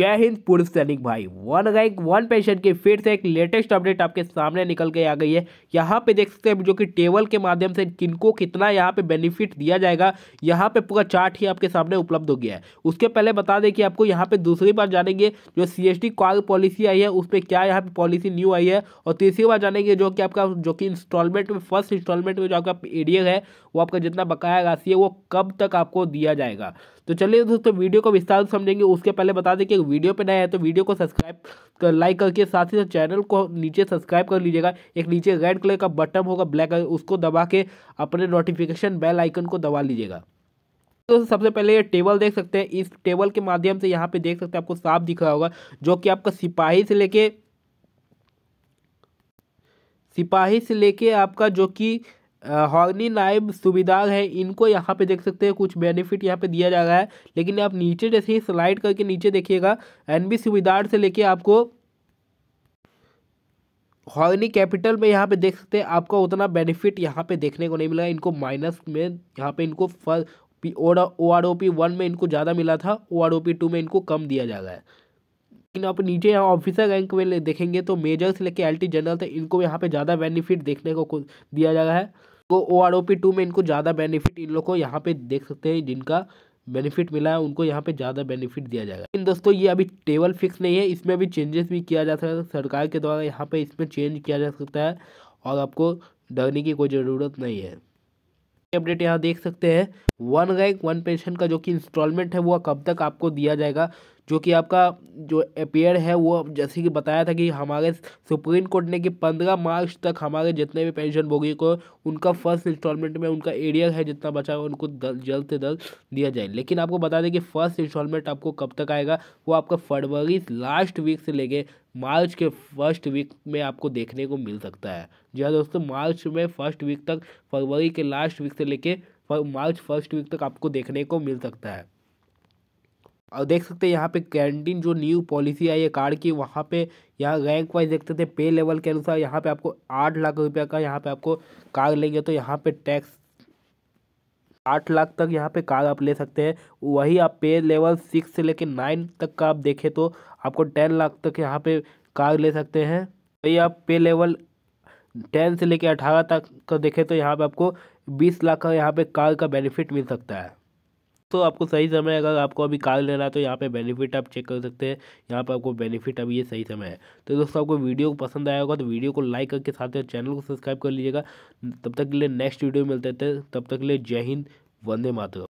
जय हिंद पूर्व सैनिक भाई वन रैंक वन पेंशन के फिर से एक लेटेस्ट अपडेट आपके सामने निकल के आ गई है यहाँ पे देख सकते हैं जो कि टेबल के माध्यम से किनको कितना यहाँ पे बेनिफिट दिया जाएगा यहाँ पे पूरा चार्ट ही आपके सामने उपलब्ध हो गया है उसके पहले बता दें कि आपको यहाँ पे दूसरी बार जानेंगे जो सी एस पॉलिसी आई है उस पर क्या यहाँ पे पॉलिसी न्यू आई है और तीसरी बार जानेंगे जो कि आपका जो कि इंस्टॉलमेंट में फर्स्ट इंस्टॉलमेंट में जो आपका एरियर है वो आपका जितना बकाया राशि है वो कब तक आपको दिया जाएगा तो चलिए दोस्तों वीडियो को विस्तार से समझेंगे उसके पहले बता दें कि वीडियो पर नया है तो वीडियो को सब्सक्राइब कर लाइक करके साथ ही साथ चैनल को नीचे सब्सक्राइब कर लीजिएगा एक नीचे रेड कलर का बटन होगा ब्लैक उसको दबा के अपने नोटिफिकेशन बेल आइकन को दबा लीजिएगा दोस्तों सबसे पहले ये टेबल देख सकते हैं इस टेबल के माध्यम से यहाँ पे देख सकते हैं आपको साफ दिख रहा होगा जो कि आपका सिपाही से लेके सिपाही से लेके आपका जो कि हॉर्नी नाइब सुबेदार है इनको यहाँ पे देख सकते हैं कुछ बेनिफिट यहाँ पे दिया जा रहा है लेकिन आप नीचे जैसे ही स्लाइड करके नीचे देखिएगा एनबी सुबेदार से लेके आपको हॉर्नी कैपिटल में यहाँ पे देख सकते हैं आपका उतना बेनिफिट यहाँ पे देखने को नहीं मिला इनको माइनस में यहाँ पे इनको for O R O P one में इनको ज़्यादा मिला था O R O P two में इनको कम दिया जा रहा है लेकिन आप नीचे यहाँ ऑफिसर रैंक में देखेंगे तो मेजर से लेके एल जनरल थे इनको यहाँ पे ज़्यादा बेनिफिट देखने को दिया जा रहा है तो O R O P two में इनको ज़्यादा बेनिफिट इन लोग को यहाँ पे देख सकते हैं जिनका बेनिफिट मिला है उनको यहाँ पे ज़्यादा बेनिफिट दिया जाएगा लेकिन दोस्तों ये अभी टेबल फिक्स नहीं है इसमें अभी चेंजेस भी किया जा सकता है सरकार के द्वारा यहाँ पे इसमें चेंज किया जा सकता है और आपको डरने की कोई ज़रूरत नहीं है अपडेट यहाँ देख सकते हैं वन रैंक वन पेंशन का जो कि इंस्टॉलमेंट है वो कब तक आपको दिया जाएगा जो कि आपका जो अपेयर है वो जैसे कि बताया था कि हमारे सुप्रीम कोर्ट ने कि पंद्रह मार्च तक हमारे जितने भी पेंशन भोगी को उनका फर्स्ट इंस्टॉलमेंट में उनका एरियर है जितना बचा हुआ उनको जल्द से जल्द दिया जाए लेकिन आपको बता दें कि फर्स्ट इंस्टॉलमेंट आपको कब तक आएगा वो आपका फरवरी लास्ट वीक से लेके मार्च के फर्स्ट वीक में आपको देखने को मिल सकता है जी हाँ दोस्तों मार्च में फर्स्ट वीक तक फरवरी के लास्ट वीक से लेके मार्च फर्स्ट वीक तक आपको देखने को मिल सकता है और देख सकते हैं यहाँ पे कैंटीन जो न्यू पॉलिसी आई है कार्ड की वहाँ पे यहाँ रैंक वाइज देखते थे पे लेवल के अनुसार यहाँ पे आपको आठ लाख रुपया का यहाँ पे आपको कार लेंगे तो यहाँ पे टैक्स आठ लाख तक यहाँ पे कार आप ले सकते हैं वही आप पे लेवल सिक्स से लेकर नाइन तक का आप देखें तो आपको टेन लाख तक यहाँ पर कार ले सकते हैं वही आप पे लेवल टेन से लेकर अठारह तक का देखें तो यहाँ पर आपको बीस लाख का यहाँ पर कार का बेनिफिट मिल सकता है तो आपको सही समय अगर आपको अभी कार लेना है तो यहाँ पे बेनिफिट आप चेक कर सकते हैं यहाँ पे आपको बेनिफिट अभी ये सही समय है तो दोस्तों आपको वीडियो पसंद आया होगा तो वीडियो को लाइक करके साथ ही चैनल को सब्सक्राइब कर लीजिएगा तब तक के लिए नेक्स्ट वीडियो मिलते थे तब तक के लिए जय हिंद वंदे मातृ